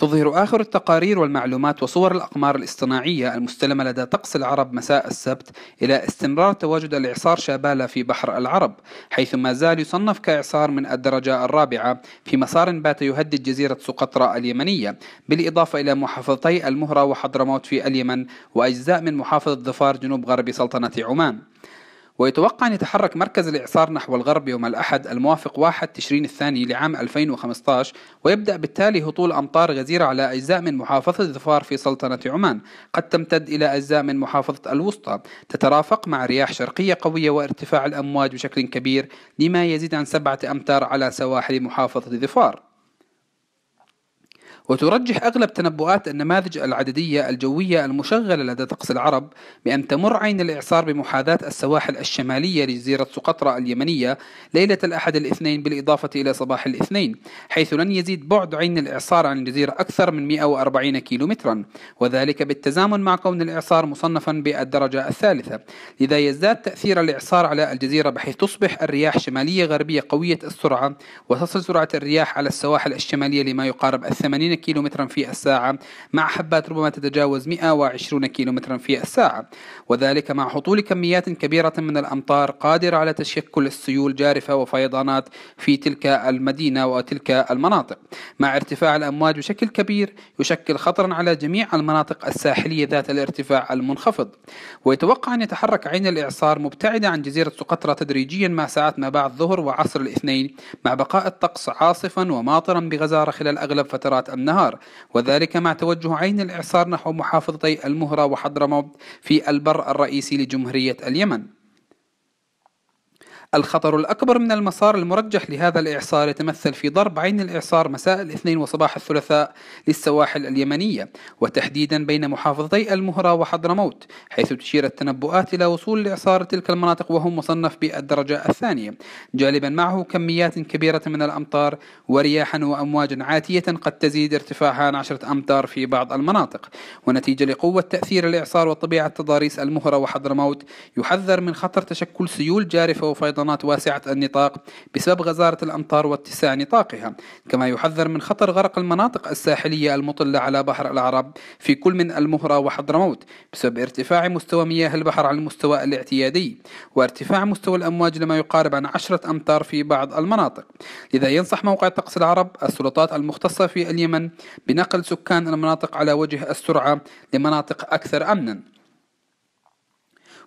تظهر آخر التقارير والمعلومات وصور الأقمار الاصطناعية المستلمة لدى طقس العرب مساء السبت إلى استمرار تواجد الإعصار شابالا في بحر العرب حيث ما زال يصنف كإعصار من الدرجة الرابعة في مسار بات يهدد جزيرة سقطرى اليمنية بالإضافة إلى محافظتي المهرة وحضرموت في اليمن وأجزاء من محافظة ظفار جنوب غرب سلطنة عمان ويتوقع أن يتحرك مركز الإعصار نحو الغرب يوم الأحد الموافق 1 تشرين الثاني لعام 2015 ويبدأ بالتالي هطول أمطار غزيرة على أجزاء من محافظة ظفار في سلطنة عمان قد تمتد إلى أجزاء من محافظة الوسطى تترافق مع رياح شرقية قوية وارتفاع الأمواج بشكل كبير لما يزيد عن سبعة أمتار على سواحل محافظة ظفار وترجح أغلب تنبؤات النماذج العددية الجوية المشغلة لدى طقس العرب بأن تمر عين الإعصار بمحاذاة السواحل الشمالية لجزيرة سقطرى اليمنية ليلة الأحد الاثنين بالإضافة إلى صباح الاثنين حيث لن يزيد بعد عين الإعصار عن الجزيرة أكثر من 140 كيلومترا وذلك بالتزامن مع كون الإعصار مصنفا بالدرجة الثالثة لذا يزداد تأثير الإعصار على الجزيرة بحيث تصبح الرياح شمالية غربية قوية السرعة وتصل سرعة الرياح على السواحل الشمالية لما يقارب الثمانين كيلومترا في الساعة مع حبات ربما تتجاوز 120 كيلومترا في الساعة وذلك مع هطول كميات كبيرة من الأمطار قادرة على تشكل السيول جارفة وفيضانات في تلك المدينة وتلك المناطق مع ارتفاع الأمواج بشكل كبير يشكل خطرا على جميع المناطق الساحلية ذات الارتفاع المنخفض ويتوقع أن يتحرك عين الإعصار مبتعدة عن جزيرة سقطرى تدريجيا مع ساعات ما بعد ظهر وعصر الاثنين مع بقاء الطقس عاصفا وماطرا بغزارة خلال أغلب فترات النهار وذلك مع توجه عين الإعصار نحو محافظتي المهرة وحضرموت في البر الرئيسي لجمهورية اليمن الخطر الأكبر من المسار المرجح لهذا الإعصار يتمثل في ضرب عين الإعصار مساء الاثنين وصباح الثلاثاء للسواحل اليمنية وتحديدا بين محافظتي المهرة وحضرموت حيث تشير التنبؤات إلى وصول الإعصار تلك المناطق وهم مصنف بالدرجة الثانية جالبا معه كميات كبيرة من الأمطار ورياحا وأمواجا عاتية قد تزيد ارتفاعها عن عشرة أمتار في بعض المناطق ونتيجة لقوة تأثير الإعصار وطبيعة تضاريس المهرة وحضرموت يحذر من خطر تشكل سيول جارفة وفيضان سلطنات واسعة النطاق بسبب غزارة الأمطار واتساع نطاقها كما يحذر من خطر غرق المناطق الساحلية المطلة على بحر العرب في كل من المهرة وحضرموت بسبب ارتفاع مستوى مياه البحر على المستوى الاعتيادي وارتفاع مستوى الأمواج لما يقارب عن عشرة أمتار في بعض المناطق لذا ينصح موقع طقس العرب السلطات المختصة في اليمن بنقل سكان المناطق على وجه السرعة لمناطق أكثر أمنا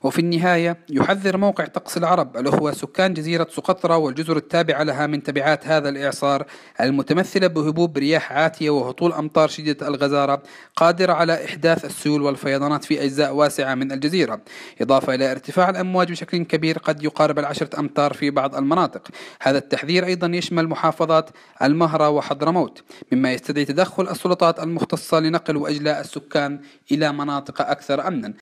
وفي النهاية يحذر موقع طقس العرب الأخوة سكان جزيرة سقطرى والجزر التابعة لها من تبعات هذا الإعصار المتمثلة بهبوب رياح عاتية وهطول أمطار شديدة الغزارة قادرة على إحداث السيول والفيضانات في أجزاء واسعة من الجزيرة إضافة إلى ارتفاع الأمواج بشكل كبير قد يقارب العشرة أمتار في بعض المناطق هذا التحذير أيضا يشمل محافظات المهرة وحضرموت مما يستدعي تدخل السلطات المختصة لنقل وإجلاء السكان إلى مناطق أكثر أمنا